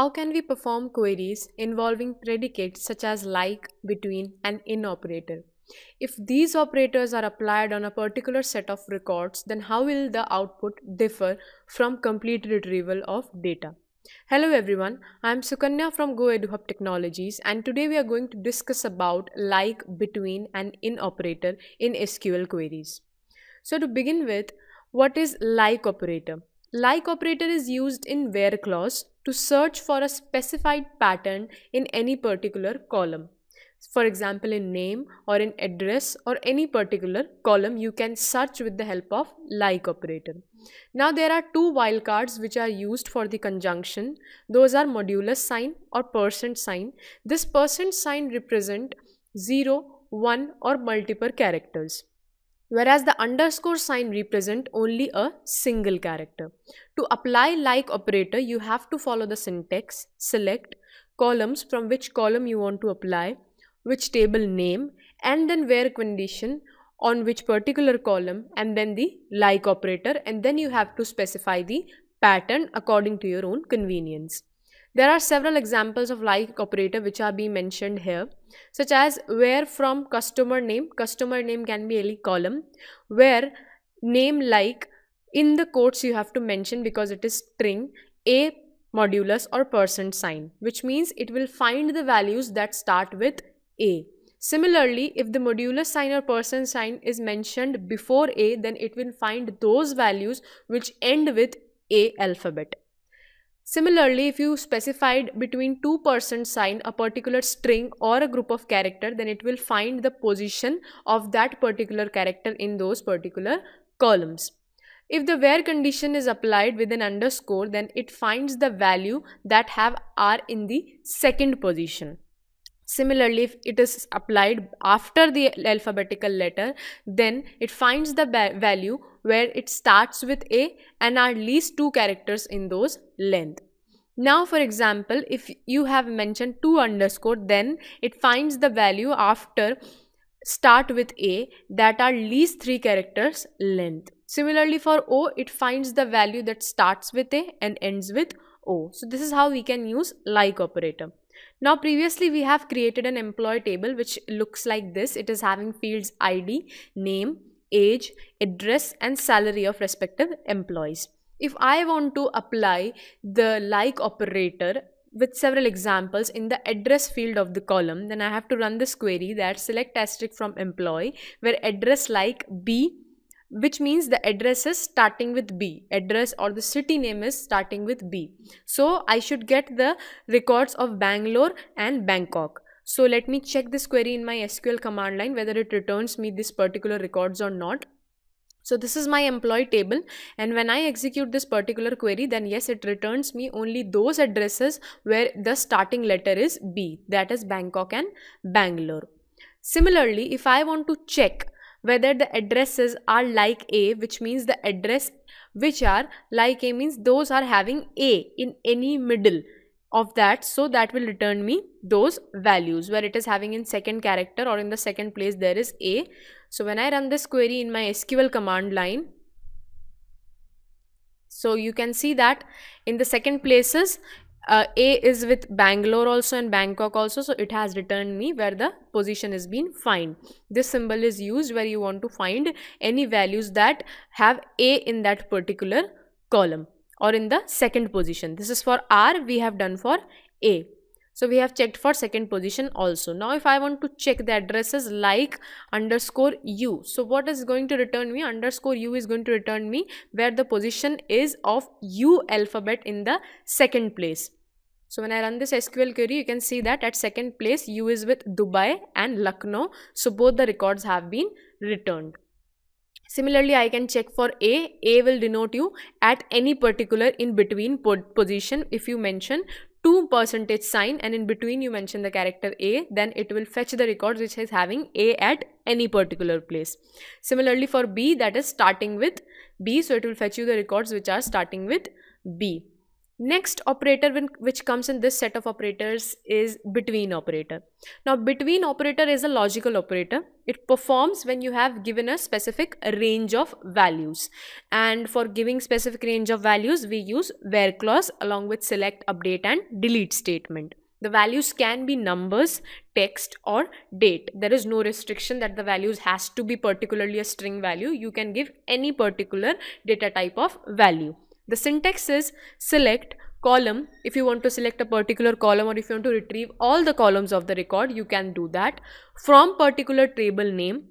How can we perform queries involving predicates such as like, between, and in operator? If these operators are applied on a particular set of records, then how will the output differ from complete retrieval of data? Hello everyone, I am Sukanya from GoEduHub Technologies and today we are going to discuss about like, between and in operator in SQL queries. So to begin with, what is like operator? Like operator is used in where clause to search for a specified pattern in any particular column. For example, in name or in address or any particular column, you can search with the help of like operator. Now, there are two wildcards which are used for the conjunction. Those are modulus sign or percent sign. This percent sign represent 0, 1 or multiple characters whereas the underscore sign represent only a single character. To apply like operator, you have to follow the syntax, select columns from which column you want to apply, which table name, and then where condition on which particular column and then the like operator and then you have to specify the pattern according to your own convenience. There are several examples of like operator which are being mentioned here such as where from customer name, customer name can be any column, where name like in the quotes you have to mention because it is string, a modulus or percent sign which means it will find the values that start with a. Similarly, if the modulus sign or percent sign is mentioned before a then it will find those values which end with a alphabet. Similarly, if you specified between two percent sign a particular string or a group of character, then it will find the position of that particular character in those particular columns. If the where condition is applied with an underscore, then it finds the value that have r in the second position. Similarly, if it is applied after the alphabetical letter, then it finds the value where it starts with A and are least two characters in those length. Now for example, if you have mentioned 2 underscore then it finds the value after start with A that are least 3 characters length. Similarly for O, it finds the value that starts with A and ends with O. So this is how we can use like operator. Now previously we have created an employee table which looks like this. It is having fields ID, name, age, address and salary of respective employees. If I want to apply the like operator with several examples in the address field of the column, then I have to run this query that select asterisk from employee where address like B which means the address is starting with B. Address or the city name is starting with B. So I should get the records of Bangalore and Bangkok. So let me check this query in my SQL command line whether it returns me this particular records or not. So this is my employee table and when I execute this particular query then yes it returns me only those addresses where the starting letter is B that is Bangkok and Bangalore. Similarly if I want to check whether the addresses are like A which means the address which are like A means those are having A in any middle of that so that will return me those values where it is having in second character or in the second place there is a so when i run this query in my sql command line so you can see that in the second places uh, a is with bangalore also and bangkok also so it has returned me where the position has been find this symbol is used where you want to find any values that have a in that particular column or in the second position. This is for R, we have done for A. So we have checked for second position also. Now if I want to check the addresses like underscore u. So what is going to return me? Underscore u is going to return me where the position is of u alphabet in the second place. So when I run this SQL query, you can see that at second place u is with Dubai and Lucknow. So both the records have been returned. Similarly, I can check for A. A will denote you at any particular in between position if you mention 2 percentage sign and in between you mention the character A then it will fetch the record which is having A at any particular place. Similarly for B that is starting with B so it will fetch you the records which are starting with B. Next operator which comes in this set of operators is between operator. Now between operator is a logical operator. It performs when you have given a specific range of values and for giving specific range of values we use where clause along with select, update and delete statement. The values can be numbers, text or date. There is no restriction that the values has to be particularly a string value. You can give any particular data type of value. The syntax is select column. If you want to select a particular column or if you want to retrieve all the columns of the record, you can do that from particular table name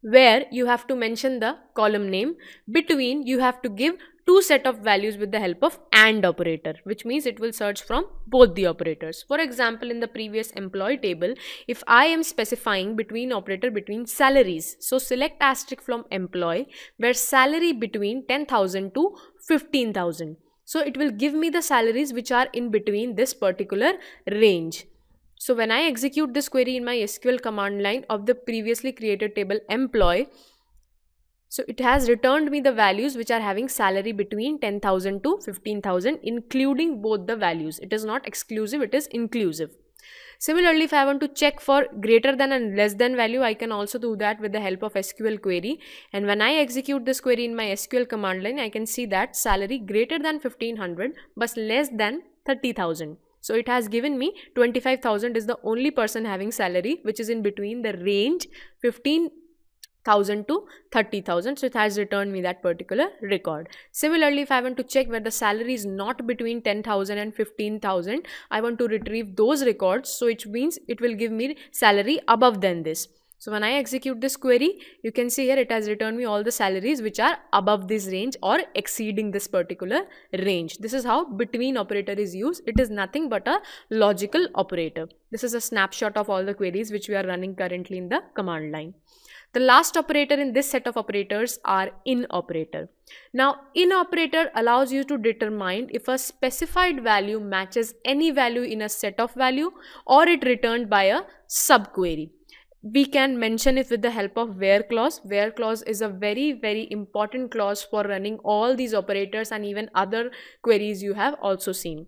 where you have to mention the column name. Between you have to give two set of values with the help of AND operator, which means it will search from both the operators. For example, in the previous employee table, if I am specifying between operator between salaries, so select asterisk from employee where salary between 10,000 to 15,000. So it will give me the salaries which are in between this particular range. So when I execute this query in my SQL command line of the previously created table employee, so it has returned me the values which are having salary between 10,000 to 15,000 including both the values. It is not exclusive, it is inclusive. Similarly, if I want to check for greater than and less than value, I can also do that with the help of SQL query. And when I execute this query in my SQL command line, I can see that salary greater than 1500 but less than 30,000. So it has given me 25,000 is the only person having salary which is in between the range 15 1000 to 30,000. So it has returned me that particular record. Similarly, if I want to check where the salary is not between 10,000 and 15,000, I want to retrieve those records. So it means it will give me salary above than this. So when I execute this query, you can see here it has returned me all the salaries which are above this range or exceeding this particular range. This is how between operator is used. It is nothing but a logical operator. This is a snapshot of all the queries which we are running currently in the command line. The last operator in this set of operators are in operator. Now in operator allows you to determine if a specified value matches any value in a set of value or it returned by a subquery we can mention it with the help of where clause. Where clause is a very very important clause for running all these operators and even other queries you have also seen.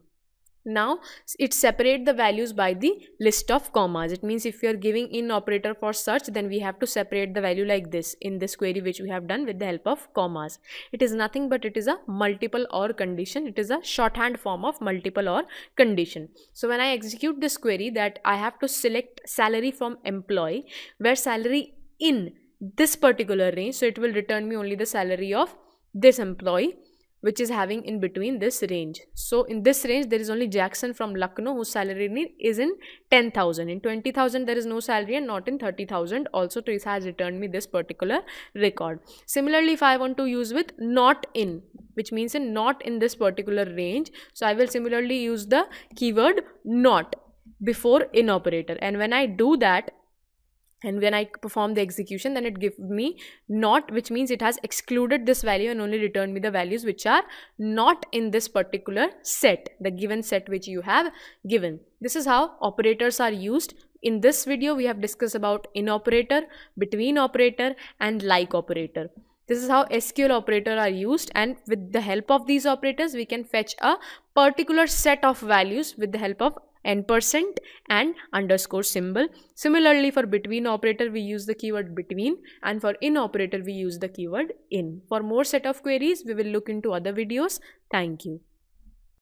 Now it separate the values by the list of commas. It means if you are giving in operator for search then we have to separate the value like this in this query which we have done with the help of commas. It is nothing but it is a multiple or condition. It is a shorthand form of multiple or condition. So when I execute this query that I have to select salary from employee where salary in this particular range so it will return me only the salary of this employee which is having in between this range. So in this range, there is only Jackson from Lucknow whose salary is in 10,000. In 20,000, there is no salary and not in 30,000. Also, Teresa has returned me this particular record. Similarly, if I want to use with not in, which means in not in this particular range. So I will similarly use the keyword not before in operator. And when I do that, and when I perform the execution then it gives me not which means it has excluded this value and only returned me the values which are not in this particular set the given set which you have given. This is how operators are used. In this video we have discussed about in operator, between operator and like operator. This is how SQL operator are used and with the help of these operators we can fetch a particular set of values with the help of and percent and underscore symbol. Similarly, for between operator, we use the keyword between and for in operator, we use the keyword in. For more set of queries, we will look into other videos. Thank you.